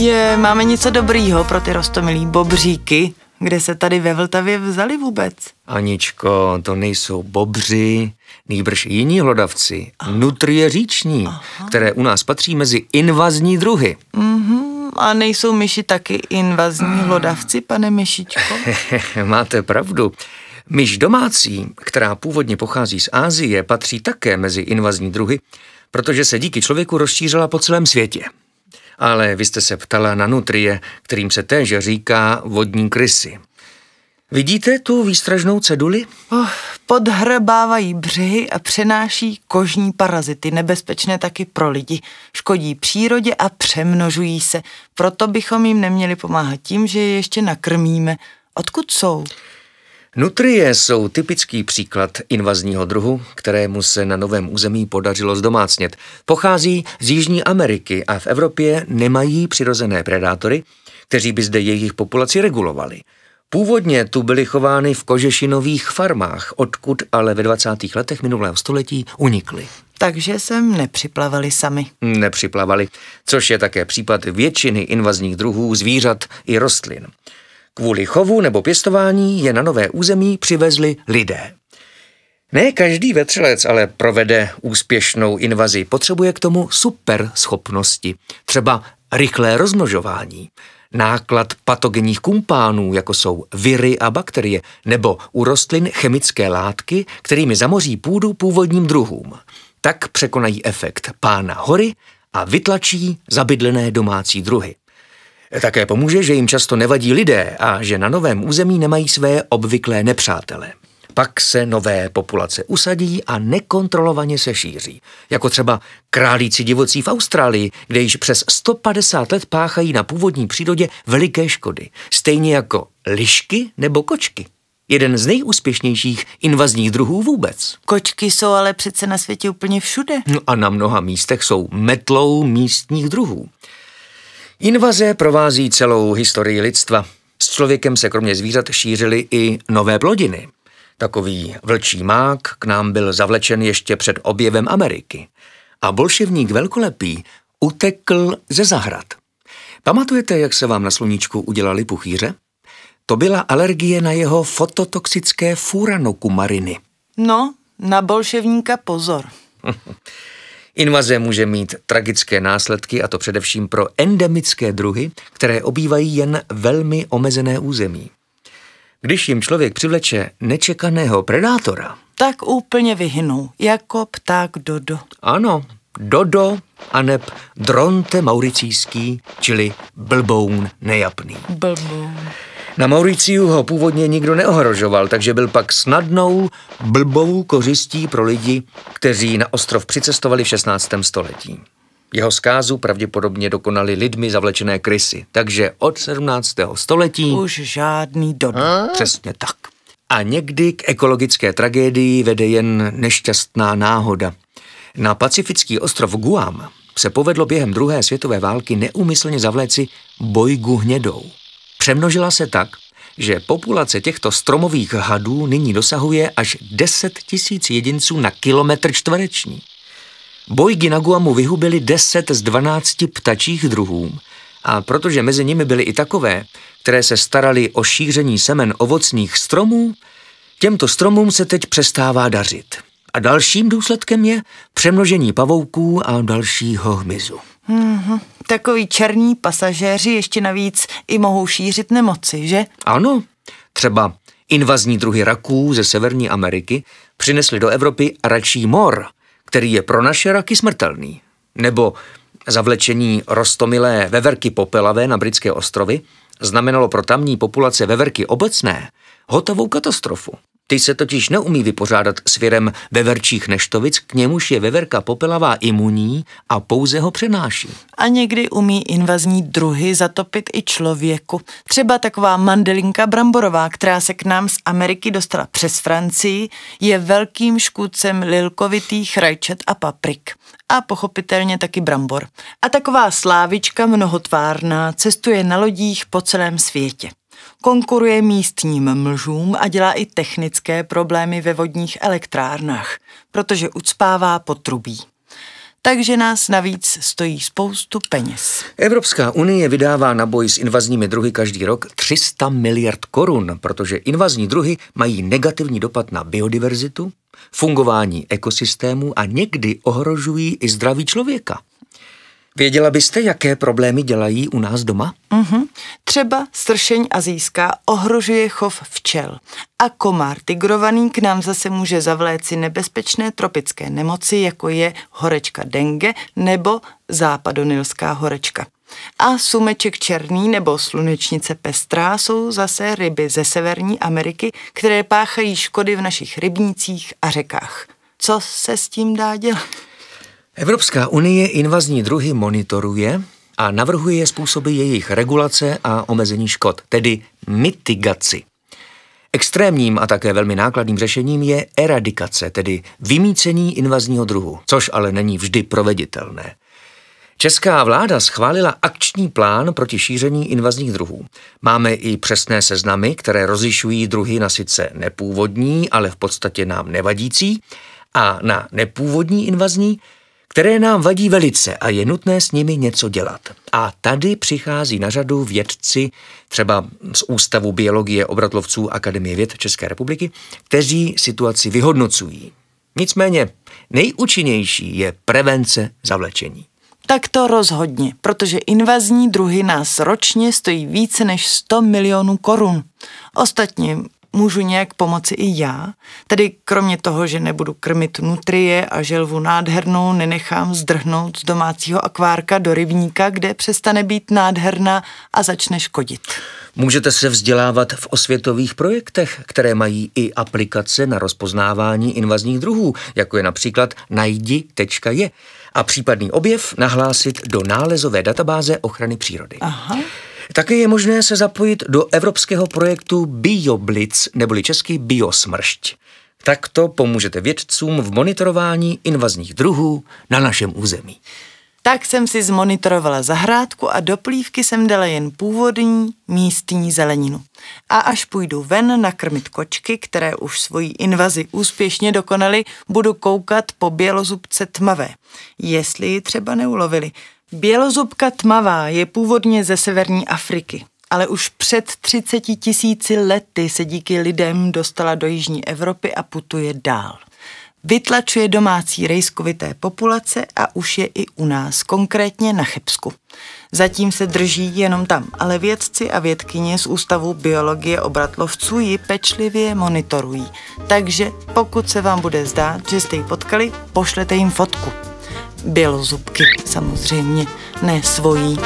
Je, máme něco dobrýho pro ty rostomilý bobříky. Kde se tady ve Vltavě vzali vůbec? Aničko, to nejsou bobři, nýbrž jiní hlodavci, Aha. nutrie říční, Aha. které u nás patří mezi invazní druhy. Mm-hmm. A nejsou myši taky invazní mm. hlodavci, pane myšičko? Máte pravdu. Myš domácí, která původně pochází z Ázie, patří také mezi invazní druhy, protože se díky člověku rozšířila po celém světě ale vy jste se ptala na nutrie, kterým se též říká vodní krysy. Vidíte tu výstražnou ceduli? Oh, podhrabávají břehy a přenáší kožní parazity, nebezpečné taky pro lidi. Škodí přírodě a přemnožují se. Proto bychom jim neměli pomáhat tím, že je ještě nakrmíme. Odkud jsou? Nutrie jsou typický příklad invazního druhu, kterému se na novém území podařilo zdomácnět. Pochází z Jižní Ameriky a v Evropě nemají přirozené predátory, kteří by zde jejich populaci regulovali. Původně tu byly chovány v kožešinových farmách, odkud ale ve 20. letech minulého století unikly. Takže sem nepřiplavali sami. Nepřiplavali, což je také případ většiny invazních druhů zvířat i rostlin. Kvůli chovu nebo pěstování je na nové území přivezli lidé. Ne každý vetřelec ale provede úspěšnou invazi. Potřebuje k tomu super schopnosti, třeba rychlé rozmnožování, náklad patogenních kumpánů, jako jsou viry a bakterie, nebo u rostlin chemické látky, kterými zamoří půdu původním druhům. Tak překonají efekt pána hory a vytlačí zabydlené domácí druhy. Také pomůže, že jim často nevadí lidé a že na novém území nemají své obvyklé nepřátele. Pak se nové populace usadí a nekontrolovaně se šíří. Jako třeba králíci divocí v Austrálii, kde již přes 150 let páchají na původní přírodě veliké škody. Stejně jako lišky nebo kočky. Jeden z nejúspěšnějších invazních druhů vůbec. Kočky jsou ale přece na světě úplně všude. No a na mnoha místech jsou metlou místních druhů. Invaze provází celou historii lidstva. S člověkem se kromě zvířat šířily i nové plodiny. Takový vlčí mák k nám byl zavlečen ještě před objevem Ameriky. A bolševník velkolepý utekl ze zahrad. Pamatujete, jak se vám na sluníčku udělali puchýře? To byla alergie na jeho fototoxické furanokumariny. No, na bolševníka pozor. Invaze může mít tragické následky, a to především pro endemické druhy, které obývají jen velmi omezené území. Když jim člověk přivleče nečekaného predátora, tak úplně vyhynou, jako pták Dodo. Ano, Dodo aneb Dronte mauricijský, čili blboun nejapný. Blboun. Na Mauriciu ho původně nikdo neohrožoval, takže byl pak snadnou, blbou kořistí pro lidi, kteří na ostrov přicestovali v 16. století. Jeho zkázu pravděpodobně dokonali lidmi zavlečené krysy, takže od 17. století... Už žádný A? Hm? Přesně tak. A někdy k ekologické tragédii vede jen nešťastná náhoda. Na pacifický ostrov Guam se povedlo během druhé světové války neumyslně zavléci bojgu hnědou. Přemnožila se tak, že populace těchto stromových hadů nyní dosahuje až 10 tisíc jedinců na kilometr čtvereční. Bojgy na Guamu vyhubili 10 z 12 ptačích druhů a protože mezi nimi byly i takové, které se starali o šíření semen ovocných stromů, těmto stromům se teď přestává dařit. A dalším důsledkem je přemnožení pavouků a dalšího hmyzu. Mm-hmm takový černí pasažéři ještě navíc i mohou šířit nemoci, že? Ano, třeba invazní druhy raků ze Severní Ameriky přinesly do Evropy račí mor, který je pro naše raky smrtelný. Nebo zavlečení rostomilé veverky popelavé na britské ostrovy znamenalo pro tamní populace veverky obecné hotovou katastrofu. Ty se totiž neumí vypořádat s věrem veverčích neštovic, k němuž je veverka popelavá imunní a pouze ho přenáší. A někdy umí invazní druhy zatopit i člověku. Třeba taková mandelinka bramborová, která se k nám z Ameriky dostala přes Francii, je velkým škůdcem lilkovitých rajčet a paprik. A pochopitelně taky brambor. A taková slávička mnohotvárná cestuje na lodích po celém světě konkuruje místním mlžům a dělá i technické problémy ve vodních elektrárnách, protože ucpává potrubí takže nás navíc stojí spoustu peněz. Evropská unie vydává na boj s invazními druhy každý rok 300 miliard korun, protože invazní druhy mají negativní dopad na biodiverzitu, fungování ekosystému a někdy ohrožují i zdraví člověka. Věděla byste, jaké problémy dělají u nás doma? Mm-hmm. Třeba sršeň azijská ohrožuje chov včel a komár tigrovaný k nám zase může zavléci nebezpečné tropické nemoci, jako je horečka dengue nebo západonilská horečka. A sumeček černý nebo slunečnice pestrá jsou zase ryby ze Severní Ameriky, které páchají škody v našich rybnících a řekách. Co se s tím dá dělat? Evropská unie invazní druhy monitoruje a navrhuje způsoby jejich regulace a omezení škod, tedy mitigaci. Extrémním a také velmi nákladným řešením je eradikace, tedy vymícení invazního druhu, což ale není vždy proveditelné. Česká vláda schválila akční plán proti šíření invazních druhů. Máme i přesné seznamy, které rozlišují druhy na sice nepůvodní, ale v podstatě nám nevadící, a na nepůvodní invazní, které nám vadí velice a je nutné s nimi něco dělat. A tady přichází na řadu vědci, třeba z Ústavu biologie obratlovců Akademie věd České republiky, kteří situaci vyhodnocují. Nicméně nejúčinnější je prevence zavlečení. Tak to rozhodně, protože invazní druhy nás ročně stojí více než 100 milionů korun. Ostatně můžu nějak pomoci i já. Tedy kromě toho, že nebudu krmit nutrie a želvu nádhernou, nenechám zdrhnout z domácího akvárka do rybníka, kde přestane být nádherná a začne škodit. Můžete se vzdělávat v osvětových projektech, které mají i aplikace na rozpoznávání invazních druhů, jako je například najdi.je a případný objev nahlásit do nálezové databáze ochrany přírody. Aha. Také je možné se zapojit do evropského projektu BioBlitz, neboli český Biosmršť. Takto pomůžete vědcům v monitorování invazních druhů na našem území. Tak jsem si zmonitorovala zahrádku a do plívky jsem dala jen původní místní zeleninu. A až půjdu ven nakrmit kočky, které už svoji invazi úspěšně dokonaly, budu koukat po bělozubce tmavé, jestli ji třeba neulovili. Bělozubka tmavá je původně ze severní Afriky, ale už před 30 tisíci lety se díky lidem dostala do Jižní Evropy a putuje dál. Vytlačuje domácí rejskovité populace a už je i u nás, konkrétně na Chebsku. Zatím se drží jenom tam, ale vědci a vědkyně z Ústavu biologie obratlovců ji pečlivě monitorují. Takže pokud se vám bude zdát, že jste ji potkali, pošlete jim fotku bělozubky samozřejmě, ne svojí.